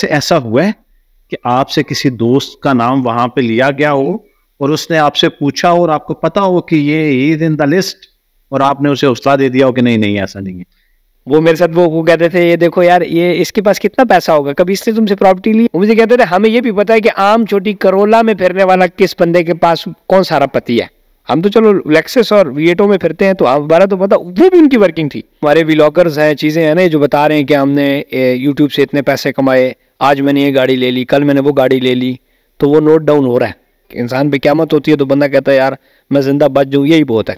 से ऐसा हुआ है कि आपसे किसी दोस्त का नाम वहां पे लिया गया हो और उसने आपसे पूछा और आपको पता हो कि ये इज इन द लिस्ट और आपने उसे हौसला दे दिया हो कि नहीं नहीं ऐसा नहीं है वो मेरे साथ वो कहते थे ये देखो यार ये इसके पास कितना पैसा होगा कभी इसने तुमसे प्रॉपर्टी ली मुझे कहते थे हमें ये भी पता है कि आम छोटी करोला में फिरने वाला किस बंदे के पास कौन सारा पति है हम तो चलो लेक्सेस और वीएटो में फिरते हैं तो हमारा तो पता वो भी उनकी वर्किंग थी हमारे व्लॉगर्स हैं चीज़ें हैं ना जो बता रहे हैं कि हमने यूट्यूब से इतने पैसे कमाए आज मैंने ये गाड़ी ले ली कल मैंने वो गाड़ी ले ली तो वो नोट डाउन हो रहा है इंसान पे क्या मत होती है तो बंदा कहता है यार मैं ज़िंदा बच जाऊँ यही बहुत है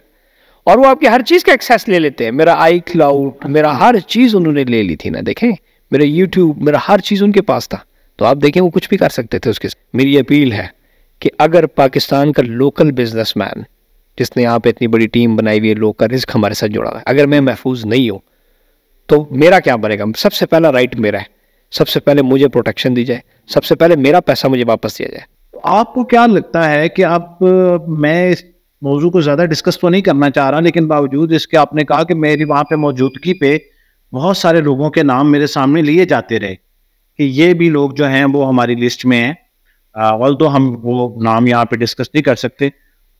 और वो आपकी हर चीज़ का एक्सेस ले लेते हैं मेरा आई क्लाउड मेरा हर चीज़ उन्होंने ले ली थी ना देखें मेरा यूट्यूब मेरा हर चीज़ उनके पास था तो आप देखें वो कुछ भी कर सकते थे उसके मेरी अपील है कि अगर पाकिस्तान का लोकल बिजनेसमैन जिसने यहाँ पे इतनी बड़ी टीम बनाई हुई है लोग का रिस्क हमारे साथ जुड़ा हुआ है अगर मैं महफूज नहीं हूँ तो मेरा क्या बनेगा सबसे पहला राइट मेरा है सबसे पहले मुझे प्रोटेक्शन दी जाए सबसे पहले मेरा पैसा मुझे वापस दिया जाए आपको क्या लगता है कि आप मैं इस मौजू को ज़्यादा डिस्कस तो नहीं करना चाह रहा लेकिन बावजूद इसके आपने कहा कि मेरी वहाँ पे मौजूदगी पे बहुत सारे लोगों के नाम मेरे सामने लिए जाते रहे कि ये भी लोग जो हैं वो हमारी लिस्ट में हैं वल तो हम वो नाम यहाँ पे डिस्कस नहीं कर सकते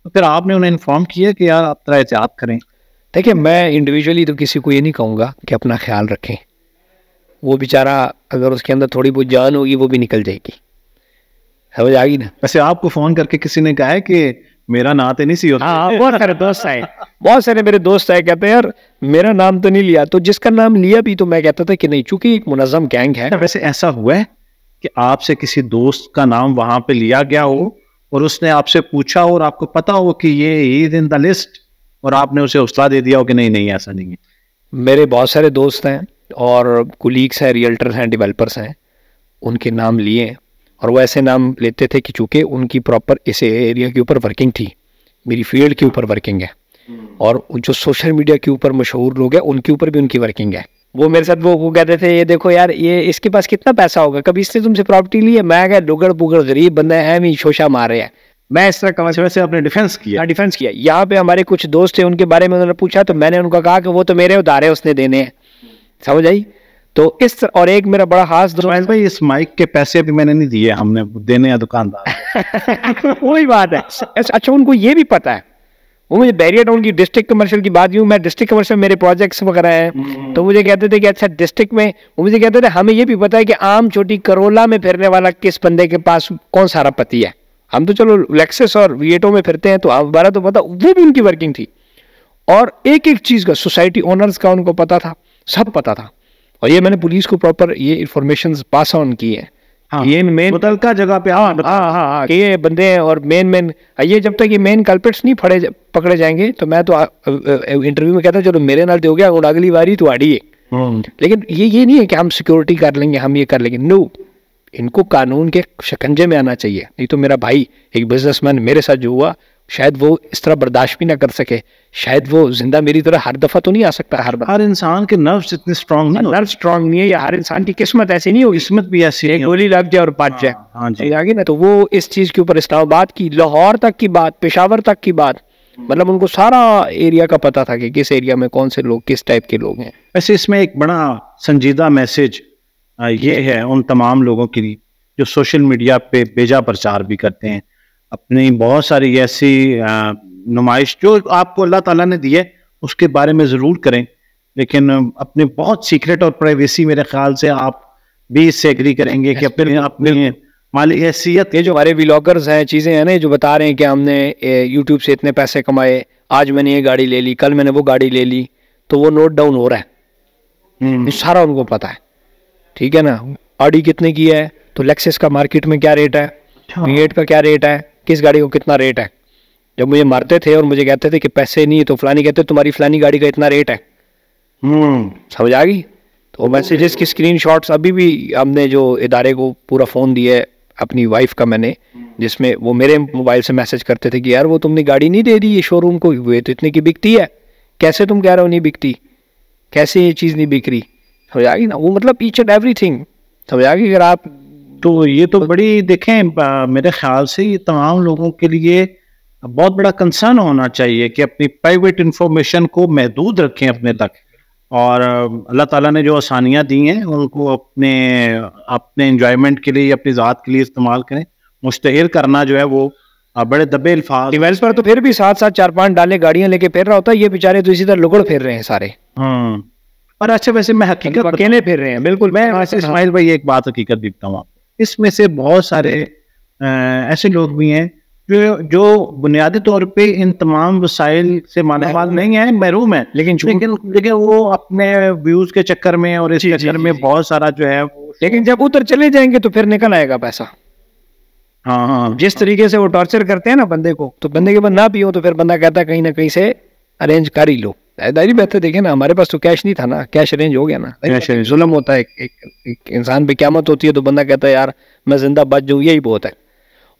तो फिर आपने उन्हें इन्फॉर्म किया कि यार आप तरह एहतियात करें देखिए मैं इंडिविजुअली तो किसी को ये नहीं कहूँगा कि अपना ख्याल रखें वो बेचारा अगर उसके अंदर थोड़ी बहुत जान होगी वो भी निकल जाएगी समझ आ ना वैसे आपको फ़ोन करके किसी ने कहा है कि मेरा नाम तो नहीं सी होता हाँ बहुत सारे दोस्त आए बहुत सारे मेरे दोस्त आए कहते हैं यार मेरा नाम तो नहीं लिया तो जिसका नाम लिया भी तो मैं कहता था कि नहीं चूंकि एक मुनजम गैंग है अच्छा, वैसे ऐसा हुआ है कि आपसे किसी दोस्त का नाम वहाँ पे लिया गया हो और उसने आपसे पूछा और आपको पता हो कि ये इज इन द लिस्ट और आपने उसे हौसला दे दिया हो कि नहीं नहीं ऐसा नहीं है मेरे बहुत सारे दोस्त हैं और कुलीग्स हैं रियल्टर्स हैं डिवेलपर्स हैं उनके नाम लिए और वो ऐसे नाम लेते थे कि चूँकि उनकी प्रॉपर इस एरिया के ऊपर वर्किंग थी मेरी फील्ड के ऊपर वर्किंग है हम्म। और जो सोशल मीडिया के ऊपर मशहूर लोग हैं उनके ऊपर भी उनकी वर्किंग है वो मेरे साथ वो वो कहते थे ये देखो यार ये इसके पास कितना पैसा होगा कभी इसने तुमसे प्रॉपर्टी ली है मैं क्या डुगड़ पुगड़ गरीब तो बंदा है मैं शोशा मार रहे हैं मैं इस तरह कमर्शियल से अपने डिफेंस किया हाँ डिफेंस किया यहाँ पे हमारे कुछ दोस्त थे उनके बारे में उन्होंने पूछा तो मैंने उनका कहा कि वो तो मेरे उदारे उसने देने हैं समझ आई तो इस तर... और एक मेरा बड़ा खास दोस्त भाई इस माइक के पैसे भी मैंने नहीं दिए हमने देने हैं दुकानदार वही बात है अच्छा, अच्छा उनको ये भी पता है वो मुझे बैरिया टाउन की डिस्ट्रिक्ट कमर्शियल की बात यूँ मैं डिस्ट्रिक्ट कमर्शियल मेरे प्रोजेक्ट्स वगैरह हैं हम्म। तो मुझे कहते थे कि अच्छा डिस्ट्रिक्ट में वो मुझे कहते थे हमें ये भी पता है कि आम छोटी करोला में फिरने वाला किस बंदे के पास कौन सारा पति है हम तो चलो लेक्सेस और वीएटो में फिरते हैं तो हमारा तो पता वो भी उनकी वर्किंग थी और एक एक चीज़ का सोसाइटी ओनर्स का उनको पता था सब पता था और ये मैंने पुलिस को प्रॉपर ये इन्फॉर्मेशन पास ऑन की है हाँ। ये मेन मुतलका जगह पे हाँ हाँ हाँ, हाँ। ये बंदे हैं और मेन मेन ये जब तक ये मेन कल्पेट्स नहीं फड़े पकड़े जाएंगे तो मैं तो इंटरव्यू में कहता हूँ चलो मेरे नाल तो हो गया और अगली बारी तो आड़ी है हम्म। लेकिन ये ये नहीं है कि हम सिक्योरिटी कर लेंगे हम ये कर लेंगे नो इनको कानून के शिकंजे में आना चाहिए नहीं तो मेरा भाई एक बिजनेसमैन मेरे साथ जो हुआ शायद वो इस तरह बर्दाश्त भी ना कर सके शायद वो जिंदा मेरी तरह हर दफ़ा तो नहीं आ सकता हर हर इंसान के नर्व्स इतने स्ट्रांग नहीं नर्व स्ट्रांग नहीं है या हर इंसान की किस्मत ऐसी नहीं होगी किस्मत भी ऐसी है गोली लग जाए और बच हाँ, जाए हाँ आगे ना तो वो इस चीज़ के ऊपर इस्लामाबाद की लाहौर तक की बात पेशावर तक की बात मतलब उनको सारा एरिया का पता था कि किस एरिया में कौन से लोग किस टाइप के लोग हैं वैसे इसमें एक बड़ा संजीदा मैसेज ये है उन तमाम लोगों के लिए जो सोशल मीडिया पे बेजा प्रचार भी करते हैं अपनी बहुत सारी ऐसी नुमाइश जो आपको अल्लाह ताला ने दी है उसके बारे में ज़रूर करें लेकिन अपने बहुत सीक्रेट और प्राइवेसी मेरे ख्याल से आप भी इससे एग्री करेंगे कि अपने अपने माली हैसियत ये जो हमारे व्लॉगर्स हैं चीज़ें हैं ना जो बता रहे हैं कि हमने यूट्यूब से इतने पैसे कमाए आज मैंने ये गाड़ी ले ली कल मैंने वो गाड़ी ले ली तो वो नोट डाउन हो रहा है हम्म। सारा उनको पता है ठीक है ना आडी कितने की है तो लेक्सेस का मार्केट में क्या रेट है वी हाँ। एट का क्या रेट है किस गाड़ी को कितना रेट है जब मुझे मारते थे और मुझे कहते थे कि पैसे नहीं है तो फलानी कहते तुम्हारी फलानी गाड़ी का इतना रेट है हम्म। समझ आ गई तो मैसेजेस की स्क्रीन अभी भी हमने जो इदारे को पूरा फ़ोन दिया है अपनी वाइफ का मैंने जिसमें वो मेरे मोबाइल से मैसेज करते थे कि यार वो तुमने गाड़ी नहीं दे दी ये शोरूम को वे तो इतने की बिकती है कैसे तुम कह रहे हो नहीं बिकती कैसे ये चीज़ नहीं बिक रही समझ आ गई ना वो मतलब ईच एंड एवरी थिंग समझ आ गई अगर आप तो ये तो बड़ी देखें मेरे ख्याल से ये तमाम लोगों के लिए बहुत बड़ा कंसर्न होना चाहिए कि अपनी प्राइवेट इंफॉर्मेशन को महदूद रखें अपने तक और अल्लाह ताला ने जो आसानियाँ दी हैं उनको अपने अपने इंजॉयमेंट के लिए अपनी ज़ात के लिए इस्तेमाल करें मुश्तर करना जो है वो बड़े दबे अल्फाज डिवाइस पर तो फिर भी साथ साथ चार पांच डाले गाड़ियां लेके फिर रहा होता है ये बेचारे तो इसी तरह लुगड़ फिर रहे हैं सारे हम्म। और अच्छा वैसे मैं हकीकत अकेले फिर रहे हैं बिल्कुल मैं हाँ, हाँ। इसमाइल भाई एक बात हकीकत दिखता हूँ आप इसमें से बहुत सारे ऐसे लोग भी हैं जो जो बुनियादी तौर पे इन तमाम वसाइल से मालामाल नहीं है महरूम है लेकिन लेकिन लेकिन वो अपने व्यूज के चक्कर में और इस चक्कर में बहुत सारा जो है लेकिन जब उतर चले जाएंगे तो फिर निकल आएगा पैसा हाँ हाँ जिस तरीके से वो टॉर्चर करते हैं ना बंदे को तो बंदे के बाद ना पियो तो फिर बंदा कहता है कहीं ना कहीं से अरेंज कर ही लो दायरी बेहतर तो देखे ना हमारे पास तो कैश नहीं था ना कैश अरेंज हो गया ना कैश अरेंज जुलम होता है एक, एक, एक इंसान पे क्यामत होती है तो बंदा कहता है यार मैं जिंदा बच जाऊँ यही बहुत है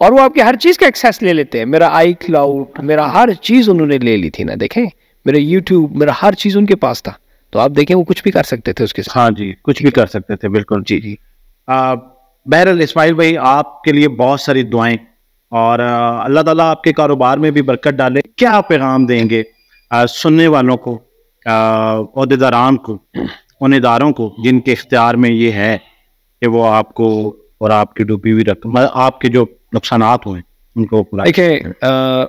और वो आपकी हर चीज़ का एक्सेस ले लेते हैं मेरा आई क्लाउड मेरा हर चीज़ उन्होंने ले ली थी ना देखें मेरा यूट्यूब मेरा हर चीज़ उनके पास था तो आप देखें वो कुछ भी कर सकते थे उसके साथ हाँ जी कुछ भी कर सकते थे बिल्कुल जी जी बहरल इसमाइल भाई आपके लिए बहुत सारी दुआएं और अल्लाह ताला आपके कारोबार में भी बरकत डाले क्या पैगाम देंगे सुनने वालों को अहदेदारान को उनदारों को जिनके इख्तियार में ये है कि वो आपको और आपकी डूबी हुई रकम मतलब आपके जो नुकसान हुए उनको देखें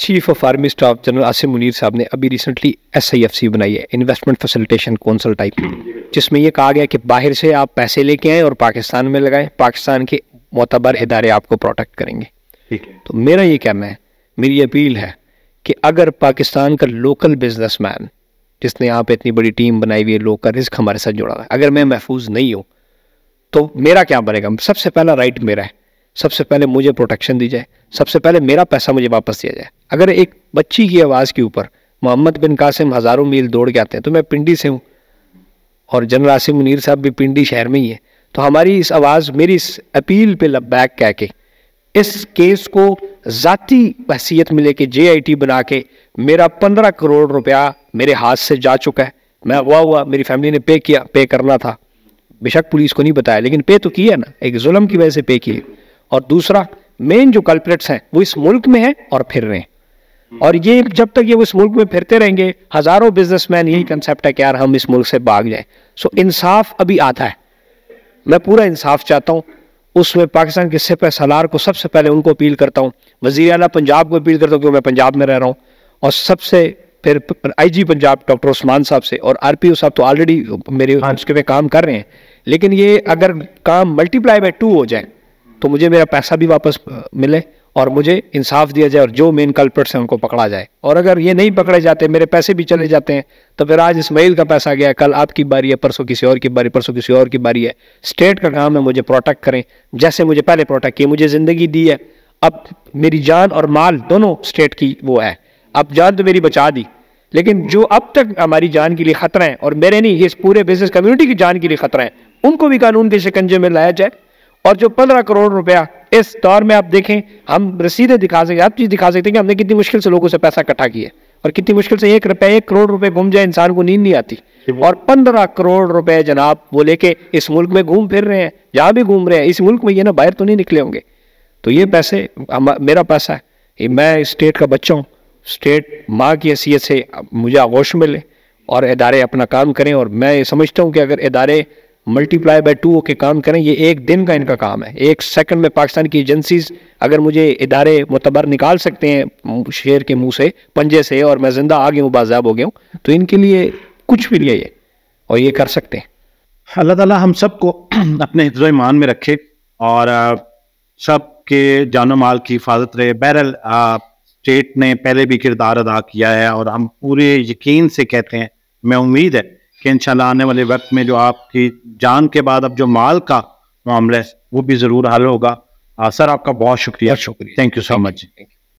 chief of army staff general Asim Munir साहब ने अभी recently S I F C बनाई है इन्वेस्टमेंट फैसिलिटेशन कौंसल टाइप जिसमें यह कहा गया कि बाहर से आप पैसे लेके आए और पाकिस्तान में लगाएं पाकिस्तान के मोतबर इदारे आपको प्रोटेक्ट करेंगे ठीक है तो मेरा ये कहना है मेरी अपील है कि अगर पाकिस्तान का लोकल बिजनेसमैन जिसने यहाँ पे इतनी बड़ी टीम बनाई हुई है लोग का रिस्क हमारे साथ जुड़ा हुआ है अगर मैं महफूज नहीं हूँ तो मेरा क्या बनेगा सबसे पहला राइट मेरा है सबसे पहले मुझे प्रोटेक्शन दी जाए सबसे पहले मेरा पैसा मुझे वापस दिया जाए अगर एक बच्ची की आवाज़ के ऊपर मोहम्मद बिन कासिम हज़ारों मील दौड़ के आते हैं तो मैं पिंडी से हूँ और जनरल आसिम मुनीर साहब भी पिंडी शहर में ही है तो हमारी इस आवाज़ मेरी इस अपील पे बैक कह के इस केस को जाति हैसियत में लेके जे बना के मेरा पंद्रह करोड़ रुपया मेरे हाथ से जा चुका है मैं हुआ हुआ मेरी फैमिली ने पे किया पे करना था बेशक पुलिस को नहीं बताया लेकिन पे तो किया ना एक जुल्म की वजह से पे किए और दूसरा मेन जो कल्परेट्स हैं वो इस मुल्क में हैं और फिर रहे हैं और ये जब तक ये वो इस मुल्क में फिरते रहेंगे हज़ारों बिजनेसमैन यही कंसेप्ट है कि यार हम इस मुल्क से भाग जाएं सो इंसाफ अभी आता है मैं पूरा इंसाफ चाहता हूँ उसमें पाकिस्तान के सिपह सलार को सबसे पहले उनको अपील करता हूँ वजी अला पंजाब को अपील करता हूँ क्योंकि मैं पंजाब में रह रहा हूँ और सबसे फिर आईजी पंजाब डॉक्टर उस्मान साहब से और आरपीओ साहब तो ऑलरेडी मेरे हाँ उसके में काम कर रहे हैं लेकिन ये अगर काम मल्टीप्लाई बाई टू हो जाए तो मुझे मेरा पैसा भी वापस मिले और मुझे इंसाफ दिया जाए और जो मेन कल्प्रट्स हैं उनको पकड़ा जाए और अगर ये नहीं पकड़े जाते मेरे पैसे भी चले जाते हैं तो फिर आज इसमाइल का पैसा गया कल आपकी बारी है परसों किसी और की बारी परसों किसी और की बारी है स्टेट का काम है मुझे प्रोटेक्ट करें जैसे मुझे पहले प्रोटेक्ट किए मुझे ज़िंदगी दी है अब मेरी जान और माल दोनों स्टेट की वो है अब जान तो मेरी बचा दी लेकिन जो अब तक हमारी जान के लिए खतरा है और मेरे नहीं इस पूरे बिजनेस कम्युनिटी की जान के लिए खतरा है उनको भी कानून के शिकंजे में लाया जाए और जो पंद्रह करोड़ रुपया इस दौर में आप देखें हम रसीदें दिखा सकते आप चीज़ दिखा सकते हैं कि हमने कितनी मुश्किल से लोगों से पैसा इकट्ठा किया और कितनी मुश्किल से एक रुपए एक करोड़ रुपए घूम जाए इंसान को नींद नहीं आती और पंद्रह करोड़ रुपए जनाब वो लेके इस मुल्क में घूम फिर रहे हैं जहां भी घूम रहे हैं इस मुल्क में ये ना बाहर तो नहीं निकले होंगे तो ये पैसे मेरा पैसा है मैं स्टेट का बच्चा हूँ स्टेट माँ की हैसियत से मुझे आगोश मिले और इदारे अपना काम करें और मैं समझता हूँ कि अगर इदारे मल्टीप्लाई बाई टू होके काम करें ये एक दिन का इनका काम है एक सेकंड में पाकिस्तान की एजेंसीज अगर मुझे इदारे मुतबर निकाल सकते हैं शेर के मुंह से पंजे से और मैं ज़िंदा आ गया हूँ बाजाब हो गया हूँ तो इनके लिए कुछ भी ये और ये कर सकते हैं अल्लाह ताला हम सबको अपने हिफ्ज ईमान में रखे और सब के जानो माल की हिफाजत रहे बहरल स्टेट ने पहले भी किरदार अदा किया है और हम पूरे यकीन से कहते हैं मैं उम्मीद है कि इंशाल्लाह आने वाले वक्त में जो आपकी जान के बाद अब जो माल का मामला है वो भी ज़रूर हल होगा सर आपका बहुत शुक्रिया शुक्रिया थैंक यू सो मच